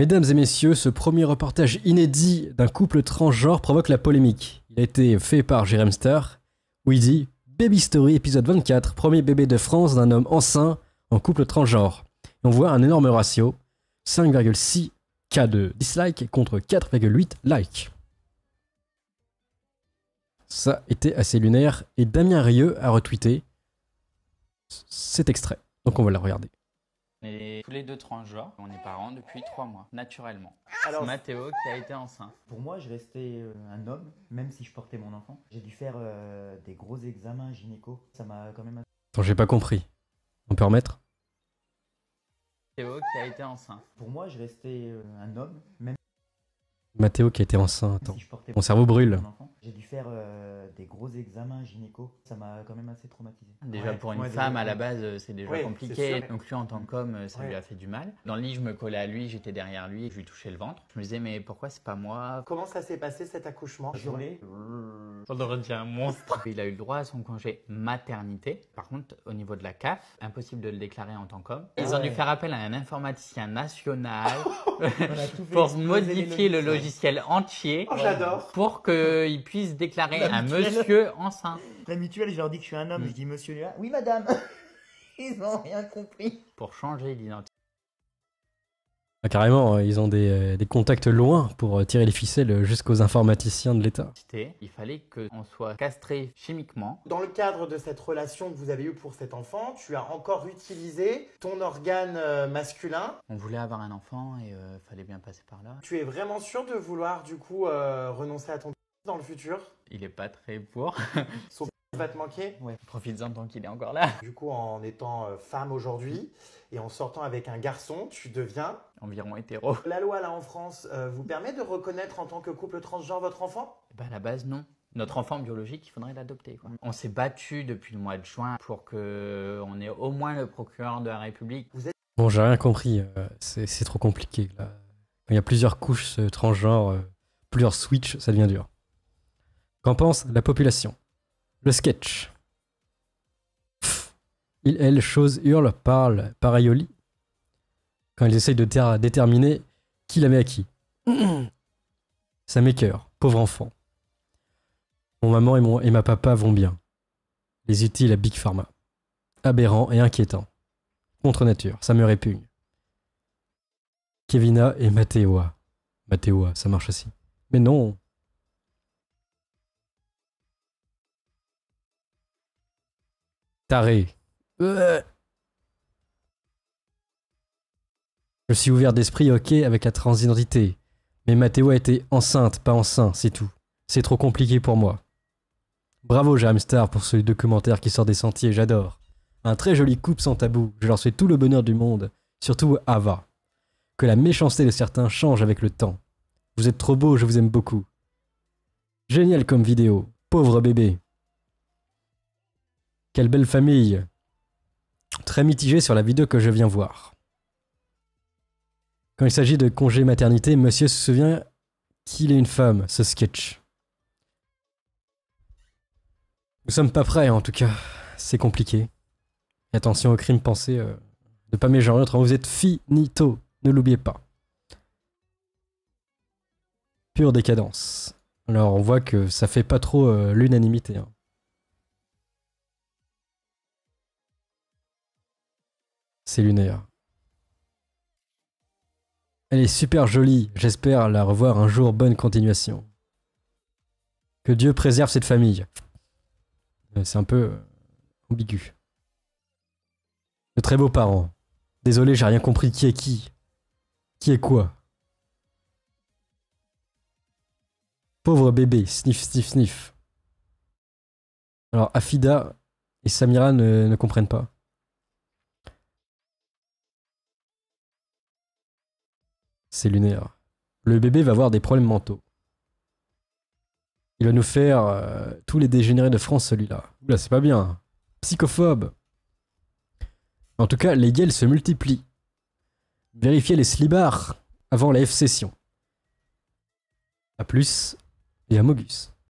Mesdames et messieurs, ce premier reportage inédit d'un couple transgenre provoque la polémique. Il a été fait par Jérém Star, où il dit Baby Story, épisode 24, premier bébé de France d'un homme enceint en couple transgenre. on voit un énorme ratio 5,6 cas de dislike contre 4,8 likes. Ça était assez lunaire et Damien Rieu a retweeté cet extrait. Donc on va le regarder. On tous les deux jours. On est parents depuis trois mois, naturellement. Alors, Mathéo qui a été enceinte. Pour moi, je restais euh, un homme, même si je portais mon enfant. J'ai dû faire euh, des gros examens gynéco. Ça m'a quand même. Attends, j'ai pas compris. On peut remettre Mathéo qui a été enceinte. Pour moi, je restais euh, un homme, même. Mathéo qui était enceinte. Mon cerveau brûle. J'ai dû faire euh, des gros examens gynéco. Ça m'a quand même assez traumatisé. Déjà pour une femme à la base, c'est déjà compliqué. Donc lui en tant qu'homme, euh, ça lui a fait du mal. Dans le lit, je me collais à lui, j'étais derrière lui, je lui touchais le ventre. Je me disais mais pourquoi c'est pas moi Comment ça s'est passé cet accouchement Journée. Ça devrait un monstre. Il a eu le droit à son congé maternité. Par contre, au niveau de la CAF, impossible de le déclarer en tant qu'homme. Ah Ils ont dû faire appel à un informaticien national pour modifier le logiciel entier. Oh, j'adore. Pour qu'il puisse déclarer un monsieur enceint. La mutuelle, je leur dis que je suis un homme, hmm. je dis monsieur Oui, madame. Ils n'ont rien compris. Pour changer l'identité ah, carrément, hein, ils ont des, euh, des, contacts loin pour euh, tirer les ficelles jusqu'aux informaticiens de l'État. Il fallait qu'on soit castré chimiquement. Dans le cadre de cette relation que vous avez eue pour cet enfant, tu as encore utilisé ton organe euh, masculin. On voulait avoir un enfant et il fallait bien passer par là. Tu es vraiment sûr de vouloir du coup renoncer à ton dans le futur Il est pas très pour va te manquer. Ouais, profites-en tant qu'il est encore là. Du coup, en étant euh, femme aujourd'hui et en sortant avec un garçon, tu deviens environ hétéro. La loi là en France euh, vous permet de reconnaître en tant que couple transgenre votre enfant Bah à la base non. Notre enfant biologique, il faudrait l'adopter. On s'est battu depuis le mois de juin pour que on ait au moins le procureur de la République. Vous Bon, j'ai rien compris. Euh, c'est trop compliqué. Il y a plusieurs couches transgenres, plusieurs switches, ça devient dur. Qu'en pense la population le sketch. Il, elle, chose, hurle, parle, lit. Quand ils essayent de déterminer qui la met à qui. Ça m'écœure, pauvre enfant. Mon maman et, mon, et ma papa vont bien. Les utiles à Big Pharma. Aberrant et inquiétant. Contre nature, ça me répugne. Kevina et matteoa Matteoa ça marche aussi. Mais non, Taré. Je suis ouvert d'esprit, ok, avec la transidentité. Mais Mathéo a été enceinte, pas enceinte, c'est tout. C'est trop compliqué pour moi. Bravo Jamstar pour ce documentaire qui sort des sentiers, j'adore. Un très joli couple sans tabou, je leur souhaite tout le bonheur du monde, surtout Ava. Que la méchanceté de certains change avec le temps. Vous êtes trop beau, je vous aime beaucoup. Génial comme vidéo, pauvre bébé. Quelle belle famille. Très mitigée sur la vidéo que je viens voir. Quand il s'agit de congé maternité, monsieur se souvient qu'il est une femme, ce sketch. Nous sommes pas prêts en tout cas, c'est compliqué. attention au crime pensé, euh, de ne pas mégenrer l'autre, vous êtes finito, ne l'oubliez pas. Pure décadence. Alors on voit que ça fait pas trop euh, l'unanimité. Hein. c'est lunaire. Elle est super jolie, j'espère la revoir un jour, bonne continuation. Que Dieu préserve cette famille. Euh, c'est un peu euh, ambigu. De très beaux parents. Désolé, j'ai rien compris qui est qui. Qui est quoi Pauvre bébé, sniff, sniff, sniff. Alors, Afida et Samira ne comprennent pas. C'est lunaire. Le bébé va avoir des problèmes mentaux. Il va nous faire euh, tous les dégénérés de France, celui-là. Oula, c'est pas bien. Hein. Psychophobe. En tout cas, les guêles se multiplient. Vérifiez les slibards avant la F-session. A plus et à Mogus.